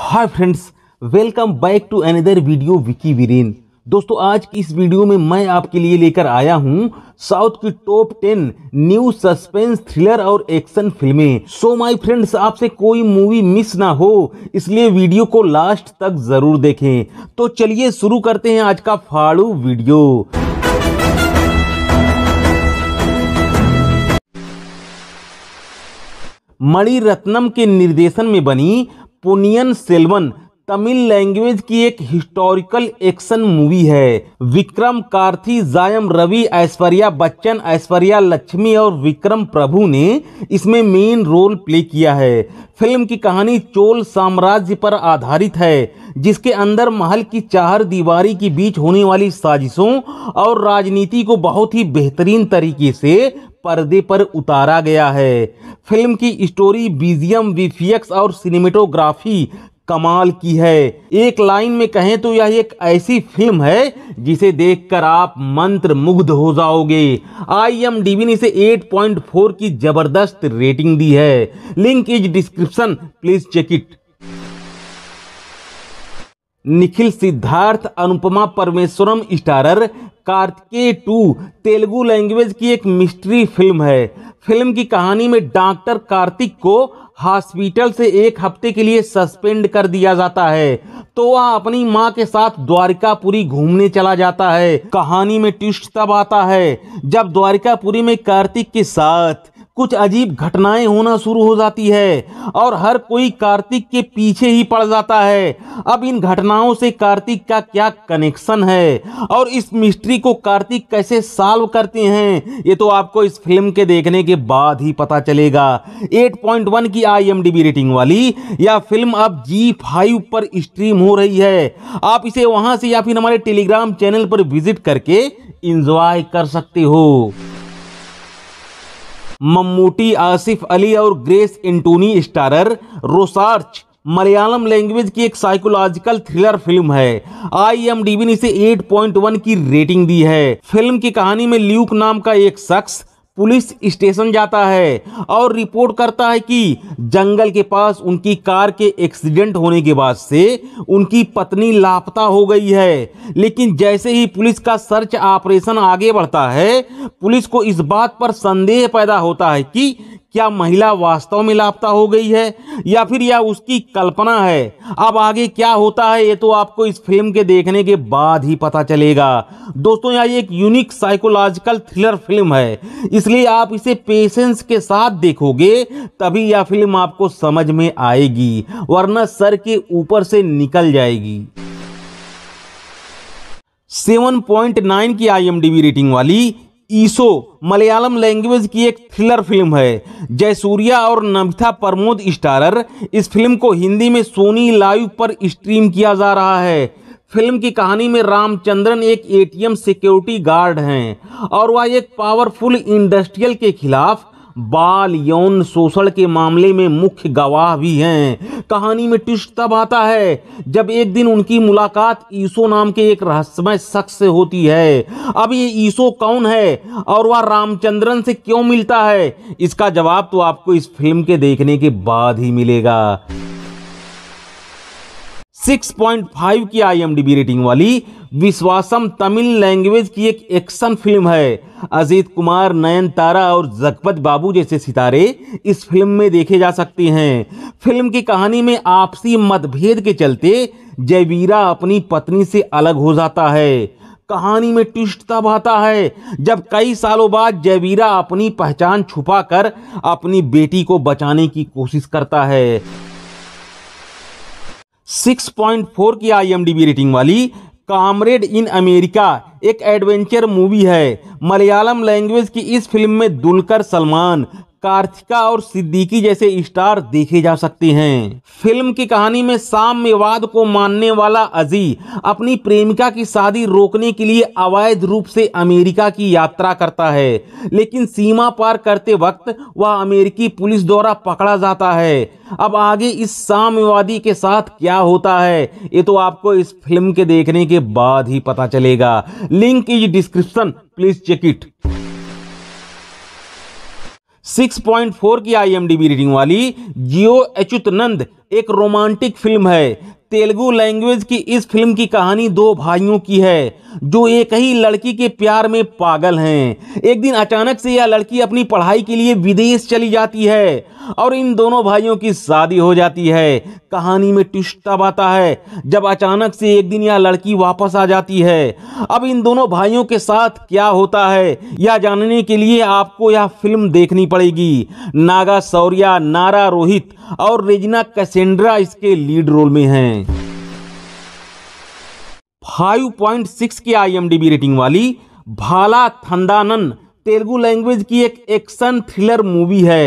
hi friends welcome back to another video Vicky Veeren दोस्तों आज की इस वीडियो में मैं आपके लिए लेकर आया हूं साउथ की top ten new suspense thriller और एक्शन फिल्में सो माय फ्रेंड्स आपसे कोई मूवी मिस ना हो इसलिए वीडियो को लास्ट तक जरूर देखें तो चलिए शुरू करते हैं आज का फाड़ू वीडियो मणि रत्नम के निर्देशन में बनी पुनियन सेल्वन तमिल लैंग्वेज की एक हिस्टोरिकल एक्शन मूवी है विक्रम कार्थी जायम रवि ऐश्वर्या बच्चन ऐश्वर्या लक्ष्मी और विक्रम प्रभु ने इसमें मेन रोल प्ले किया है फिल्म की कहानी चोल साम्राज्य पर आधारित है जिसके अंदर महल की चार दीवारी के बीच होने वाली साजिशों और राजनीति को बहुत ही बेहतरीन तरीके से पर्दे पर उतारा गया है फिल्म की स्टोरी बीजियम वीफीएक्स और सिनेमेटोग्राफी कमाल की है एक लाइन में कहें तो यह एक ऐसी फिल्म है जिसे देखकर आप मंत्र मुग्ध हो जाओगे बी ने इसे 8.4 की जबरदस्त रेटिंग दी है link is description please check it Nikhil Siddharth Anupama Parameswaran starrer Karthikeya two Telugu language की एक मिस्ट्री फिल्म है फिल्म की कहानी में डॉक्टर कार्तिक को हॉस्पिटल से एक हफ्ते के लिए सस्पेंड कर दिया जाता है तो वह अपनी माँ के साथ द्वारिकापुरी घूमने चला जाता है कहानी में ट्विस्ट तब आता है जब द्वारिकापुरी में कार्तिक के साथ कुछ अजीब घटनाएं होना शुरू हो जाती है और हर कोई कार्तिक के पीछे ही पड़ जाता है अब इन घटनाओं से कार्तिक का क्या कनेक्शन है और इस मिस्ट्री को कार्तिक कैसे सॉल्व करते हैं ये तो आपको इस फिल्म के देखने के बाद ही पता चलेगा 8.1 की आई रेटिंग वाली यह फिल्म अब जी फाइव पर स्ट्रीम हो रही है आप इसे वहां से या फिर हमारे टेलीग्राम चैनल पर विजिट करके इंजॉय कर सकते हो मम्मूटी आसिफ अली और Grace Antony starrer Rorschach Malayalam language की एक साइकोलॉजिकल थ्रिलर फिल्म है आईएमडीबी ने इसे 8.1 की रेटिंग दी है फिल्म की कहानी में ल्यूक नाम का एक शख्स पुलिस स्टेशन जाता है और रिपोर्ट करता है कि जंगल के पास उनकी कार के एक्सीडेंट होने के बाद से उनकी पत्नी लापता हो गई है लेकिन जैसे ही पुलिस का सर्च ऑपरेशन आगे बढ़ता है पुलिस को इस बात पर संदेह पैदा होता है कि क्या महिला वास्तव में लापता हो गई है या फिर यह उसकी कल्पना है अब आगे क्या होता है ये तो आपको इस फिल्म के देखने के बाद ही पता चलेगा दोस्तों यह एक यूनिक साइकोलॉजिकल थ्रिलर फिल्म है इसलिए आप इसे पेशेंस के साथ देखोगे तभी यह फिल्म आपको समझ में आएगी वरना सर के ऊपर से निकल जाएगी 7.9 की आई रेटिंग वाली ईसो मलयालम लैंग्वेज की एक थ्रिलर फिल्म है जयसूर्या और नमिता प्रमोद स्टारर इस फिल्म को हिंदी में सोनी लाइव पर स्ट्रीम किया जा रहा है फिल्म की कहानी में रामचंद्रन एक एटीएम सिक्योरिटी गार्ड हैं और वह एक पावरफुल इंडस्ट्रियल के खिलाफ बाल यौन शोषण के मामले में मुख्य गवाह भी हैं कहानी में ट्विस्ट तब आता है जब एक दिन उनकी मुलाकात ईसो नाम के एक रहस्यमय शख्स से होती है अब ये ईसो कौन है और वह रामचंद्रन से क्यों मिलता है इसका जवाब तो आपको इस फिल्म के देखने के बाद ही मिलेगा 6.5 की आईएमडीबी रेटिंग वाली विश्वासम तमिल लैंग्वेज की एक एक्शन फिल्म है अजीत कुमार नयनतारा और जगपत बाबू जैसे सितारे इस फिल्म में देखे जा सकते हैं फिल्म की कहानी में आपसी मतभेद के चलते जयवीरा अपनी पत्नी से अलग हो जाता है कहानी में ट्विस्ट तब आता है जब कई सालों बाद जयवीरा अपनी पहचान छुपाकर अपनी बेटी को बचाने की कोशिश करता है 6.4 की आईएमडीबी रेटिंग वाली कामरेड इन अमेरिका एक एडवेंचर मूवी है मलयालम लैंग्वेज की इस फिल्म में दुलकर सलमान कार्तिका और सिद्दीकी जैसे स्टार देखे जा सकते हैं फिल्म की कहानी में साम्यवाद को मानने वाला अजी अपनी प्रेमिका की शादी रोकने के लिए अवैध रूप से अमेरिका की यात्रा करता है लेकिन सीमा पार करते वक्त वह अमेरिकी पुलिस द्वारा पकड़ा जाता है अब आगे इस साम्यवादी के साथ क्या होता है ये तो आपको इस फिल्म के देखने के बाद ही पता चलेगा link is description please check it 6.4 की आईएमडीबी रीडिंग वाली जियो नंद एक रोमांटिक फिल्म है तेलुगु लैंग्वेज की इस फिल्म की कहानी दो भाइयों की है जो एक ही लड़की के प्यार में पागल हैं एक दिन अचानक से यह लड़की अपनी पढ़ाई के लिए विदेश चली जाती है और इन दोनों भाइयों की शादी हो जाती है कहानी में ट्विस्ट तब आता है जब अचानक से एक दिन यह लड़की वापस आ जाती है अब इन दोनों भाइयों के साथ क्या होता है यह जानने के लिए आपको यह फिल्म देखनी पड़ेगी नागा सौर्या नारा रोहित और रेजिना कैसेंड्रा इसके लीड रोल में हैं 5.6 की आईएमडीबी रेटिंग वाली भाला थंदानन तेलुगु लैंग्वेज की एक एक्शन थ्रिलर मूवी है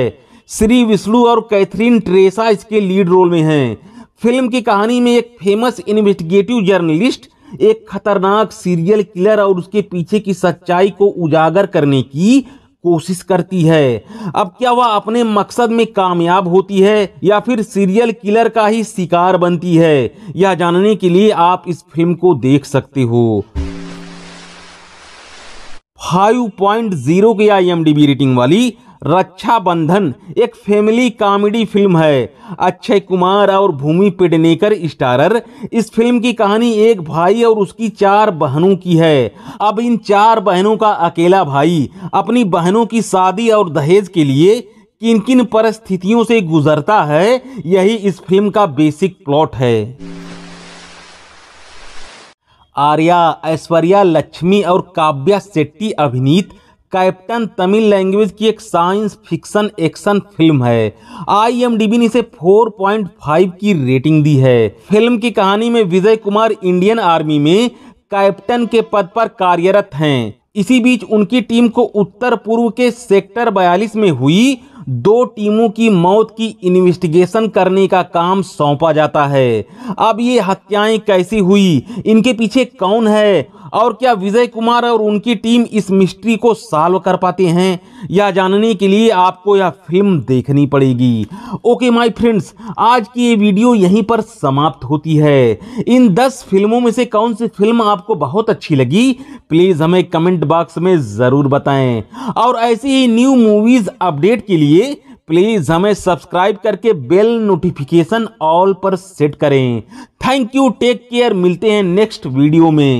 श्री विष्णु और कैथरीन ट्रेसा इसके लीड रोल में हैं फिल्म की कहानी में एक फेमस इन्वेस्टिगेटिव जर्नलिस्ट एक खतरनाक सीरियल किलर और उसके पीछे की सच्चाई को उजागर करने की कोशिश करती है अब क्या वह अपने मकसद में कामयाब होती है या फिर सीरियल किलर का ही शिकार बनती है यह जानने के लिए आप इस फिल्म को देख सकते हो 5.0 की आईएमडीबी रेटिंग वाली रक्षाबंधन एक फैमिली कॉमेडी फिल्म है अक्षय कुमार और भूमि पेडनेकर स्टारर इस फिल्म की कहानी एक भाई और उसकी चार बहनों की है अब इन चार बहनों का अकेला भाई अपनी बहनों की शादी और दहेज के लिए किन किन परिस्थितियों से गुजरता है यही इस फिल्म का बेसिक प्लॉट है आर्या ऐश्वर्या लक्ष्मी और काव्या सेट्टी अभिनीत कैप्टन तमिल लैंग्वेज की एक साइंस फिक्शन एक्शन फिल्म है आईएमडीबी ने इसे 4.5 की रेटिंग दी है फिल्म की कहानी में विजय कुमार इंडियन आर्मी में कैप्टन के पद पर कार्यरत हैं इसी बीच उनकी टीम को उत्तर पूर्व के सेक्टर 42 में हुई दो टीमों की मौत की इन्वेस्टिगेशन करने का काम सौंपा जाता है अब ये हत्याएं कैसी हुई इनके पीछे कौन है और क्या विजय कुमार और उनकी टीम इस मिस्ट्री को सॉल्व कर पाते हैं या जानने के लिए आपको यह फिल्म देखनी पड़ेगी ओके माय फ्रेंड्स आज की ये वीडियो यहीं पर समाप्त होती है इन दस फिल्मों में से कौन सी फिल्म आपको बहुत अच्छी लगी प्लीज़ हमें कमेंट बॉक्स में ज़रूर बताएं और ऐसी ही न्यू मूवीज़ अपडेट के लिए प्लीज़ हमें सब्सक्राइब करके बेल नोटिफिकेशन ऑल पर सेट करें थैंक यू टेक केयर मिलते हैं नेक्स्ट वीडियो में